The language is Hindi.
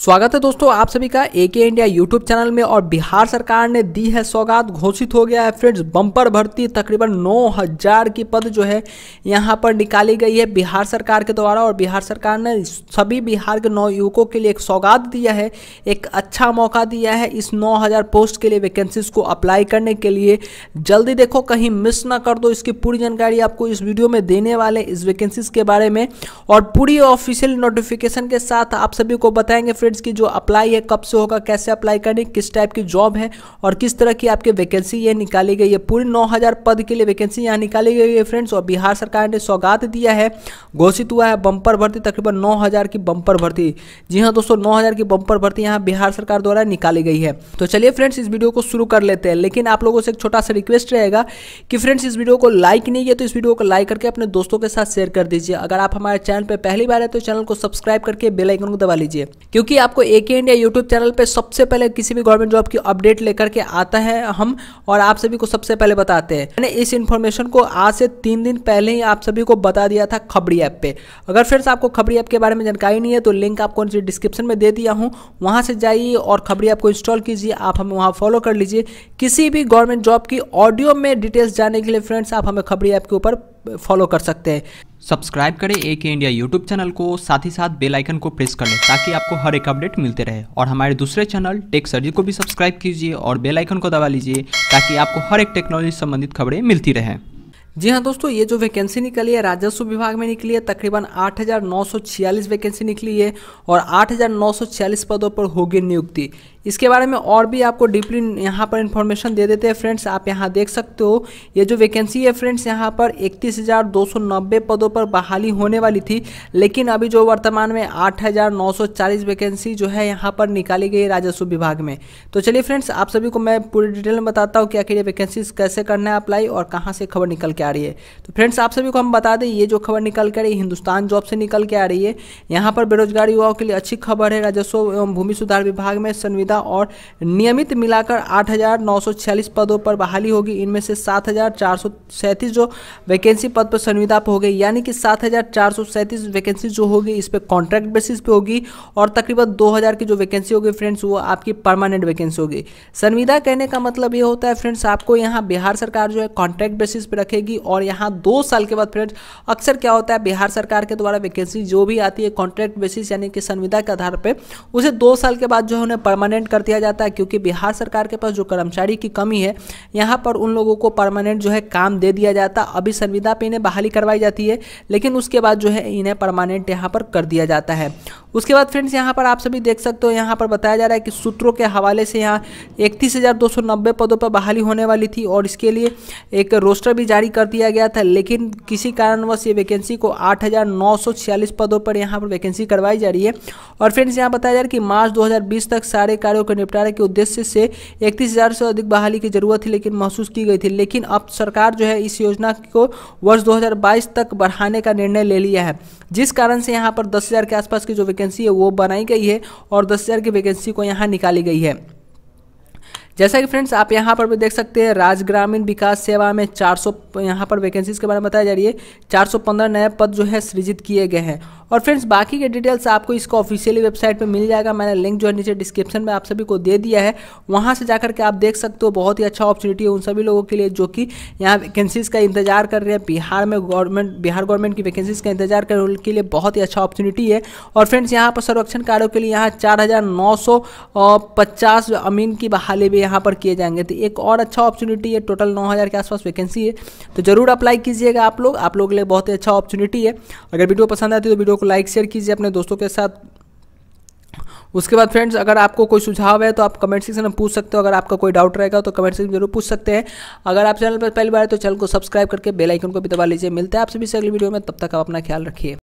स्वागत है दोस्तों आप सभी का ए के इंडिया यूट्यूब चैनल में और बिहार सरकार ने दी है सौगात घोषित हो गया है फ्रेंड्स बम्पर भर्ती तकरीबन 9000 की पद जो है यहां पर निकाली गई है बिहार सरकार के द्वारा और बिहार सरकार ने सभी बिहार के नौ युवकों के लिए एक सौगात दिया है एक अच्छा मौका दिया है इस नौ पोस्ट के लिए वैकेंसीज को अप्लाई करने के लिए जल्दी देखो कहीं मिस ना कर दो इसकी पूरी जानकारी आपको इस वीडियो में देने वाले इस वैकेंसीज के बारे में और पूरी ऑफिशियल नोटिफिकेशन के साथ आप सभी को बताएंगे स्टूडेंट्स की जो अप्लाई है कब से होगा कैसे अप्लाई करने किस टाइप की जॉब है और किस तरह की आपके वैकेंसी ये निकाली गई है पूरी नौ पद के लिए वैकेंसी यहाँ निकाली गई है फ्रेंड्स और बिहार सरकार ने सौगात दिया है घोषित हुआ है बंपर भर्ती तकरीबन नौ की बंपर भर्ती जी हाँ दोस्तों नौ की बंपर भर्ती यहाँ बिहार सरकार द्वारा निकाली गई है तो चलिए फ्रेंड्स इस वीडियो को शुरू कर लेते हैं लेकिन आप लोगों से एक छोटा सा रिक्वेस्ट रहेगा कि फ्रेंड्स इस वीडियो को लाइक नहीं किया तो इस वीडियो को लाइक करके अपने दोस्तों के साथ शेयर कर दीजिए अगर आप हमारे चैनल पर पहली बार है तो चैनल को सब्सक्राइब करके बेल आइकन को दबा लीजिए क्योंकि लिए आपको ए के इंडिया यूट्यूब चैनल पे सबसे पहले किसी भी गवर्नमेंट जॉब की अपडेट लेकर के आता है हम और आप सभी को सबसे पहले बताते हैं मैंने इस इन्फॉर्मेशन को आज से तीन दिन पहले ही आप सभी को बता दिया था खबरी ऐप पे अगर फिर से आपको खबरी ऐप के बारे में जानकारी नहीं है तो लिंक आपको डिस्क्रिप्शन में दे दिया हूँ वहाँ से जाइए और खबरी ऐप को इंस्टॉल कीजिए आप हमें वहाँ फॉलो कर लीजिए किसी भी गवर्नमेंट जॉब की ऑडियो में डिटेल्स जानने के लिए फ्रेंड्स आप हमें खबरी ऐप के ऊपर फॉलो कर सकते हैं सब्सक्राइब करें ए के इंडिया यूट्यूब चैनल को साथ ही साथ बेल आइकन को प्रेस कर लें ताकि आपको हर एक अपडेट मिलते रहे और हमारे दूसरे चैनल टेक सर्जी को भी सब्सक्राइब कीजिए और बेल आइकन को दबा लीजिए ताकि आपको हर एक टेक्नोलॉजी संबंधित खबरें मिलती रहें जी हाँ दोस्तों ये जो वैकेंसी निकली है राजस्व विभाग में निकली है तकरीबन 8,946 वैकेंसी निकली है और 8,946 पदों पर होगी नियुक्ति इसके बारे में और भी आपको डीपली यहाँ पर इन्फॉर्मेशन दे देते हैं फ्रेंड्स आप यहाँ देख सकते हो ये जो वैकेंसी है फ्रेंड्स यहाँ पर इकतीस पदों पर बहाली होने वाली थी लेकिन अभी जो वर्तमान में आठ वैकेंसी जो है यहाँ पर निकाली गई राजस्व विभाग में तो चलिए फ्रेंड्स आप सभी को मैं पूरी डिटेल में बताता हूँ कि आखिर ये वैकेंसीज कैसे करना है अप्लाई और कहाँ से खबर निकल के आ रही है तो फ्रेंड्स आप सभी को हम बता दें ये जो खबर निकल के आ रही है हिंदुस्तान जॉब से निकल के आ रही है यहाँ पर बेरोजगार युवाओं के लिए अच्छी खबर है राजस्व एवं भूमि सुधार विभाग में संविदा महिला और नियमित मिलाकर 8,946 पदों पर बहाली होगी इनमें से 7,437 जो वैकेंसी पद पर संविदा पर हो गई यानी कि 7,437 वैकेंसी जो होगी इस पर कॉन्ट्रैक्ट बेसिस पे होगी और तकरीबन 2,000 की जो वैकेंसी होगी फ्रेंड्स वो आपकी परमानेंट वैकेंसी होगी संविदा कहने का मतलब ये होता है फ्रेंड्स आपको यहाँ बिहार सरकार जो है कॉन्ट्रैक्ट बेसिस पे रखेगी और यहाँ दो साल के बाद फ्रेंड्स अक्सर क्या होता है बिहार सरकार के द्वारा वैकेंसी जो भी आती है कॉन्ट्रैक्ट बेसिस यानी कि संविदा के आधार पर उसे दो साल के बाद जो है उन्हें परमानेंट परमानेंट कर दिया जाता है क्योंकि बिहार सरकार के पास जो कर्मचारी की कमी है यहाँ पर उन लोगों को परमानेंट जो है काम दे दिया जाता अभी संविदा पर इन्हें बहाली करवाई जाती है लेकिन उसके बाद जो है इन्हें परमानेंट यहाँ पर कर दिया जाता है उसके बाद फ्रेंड्स यहाँ पर आप सभी देख सकते हो यहाँ पर बताया जा रहा है कि सूत्रों के हवाले से यहाँ इकतीस पदों पर बहाली होने वाली थी और इसके लिए एक रोस्टर भी जारी कर दिया गया था लेकिन किसी कारणवश ये वैकेंसी को आठ पदों पर यहाँ पर वैकेंसी करवाई जा रही है और फ्रेंड्स यहाँ बताया जा रहा है कि मार्च 2020 तक सारे कार्यों के निपटारे के उद्देश्य से इकतीस हज़ार से अधिक बहाली की जरूरत थी लेकिन महसूस की गई थी लेकिन अब सरकार जो है इस योजना को वर्ष 2022 तक बढ़ाने का निर्णय ले लिया है जिस कारण से यहाँ पर दस के आसपास की जो वैकेंसी है वो बनाई गई है और दस की वैकेंसी को यहाँ निकाली गई है जैसा कि फ्रेंड्स आप यहाँ पर भी देख सकते हैं राज्य ग्रामीण विकास सेवा में 400 सौ यहाँ पर वैकेंसीज के बारे में बताया जा रही है 415 नए पद जो है सृजित किए गए हैं और फ्रेंड्स बाकी के डिटेल्स आपको इसको ऑफिशियली वेबसाइट पर मिल जाएगा मैंने लिंक जो है नीचे डिस्क्रिप्शन में आप सभी को दे दिया है वहाँ से जाकर के आप देख सकते हो बहुत ही अच्छा अपॉर्चुनिटी है उन सभी लोगों के लिए जो कि यहाँ वैकेंसीज का इंतजार कर रहे हैं बिहार में गवर्नमेंट बिहार गवर्नमेंट की वैकेंसीज का इंतजार कर उनके लिए बहुत ही अच्छा अपॉर्चुनिटी है और फ्रेंड्स यहाँ पर संरक्षण कार्यों के लिए यहाँ चार हज़ार नौ सौ पचास अमीन की बहाली भी यहाँ पर किए जाएंगे तो एक और अच्छा अपॉर्चुनिटी है टोटल नौ हज़ार के आसपास वैकेंसी है तो ज़रूर अप्लाई कीजिएगा आप लोग आप लोगों के लिए बहुत ही अच्छा अपॉर्चुनिटी है अगर वीडियो पसंद आती है तो वीडियो को लाइक शेयर कीजिए अपने दोस्तों के साथ उसके बाद फ्रेंड्स अगर आपको कोई सुझाव है तो आप कमेंट सेक्शन में पूछ सकते हो अगर आपका कोई डाउट रहेगा तो कमेंट सेक्शन में जरूर पूछ सकते हैं अगर आप चैनल पर पहली बार है तो चैनल को सब्सक्राइब करके बेल आइकन को भी दबा लीजिए मिलते हैं आप सभी से अगली वीडियो में तब तक आप अपना ख्याल रखिए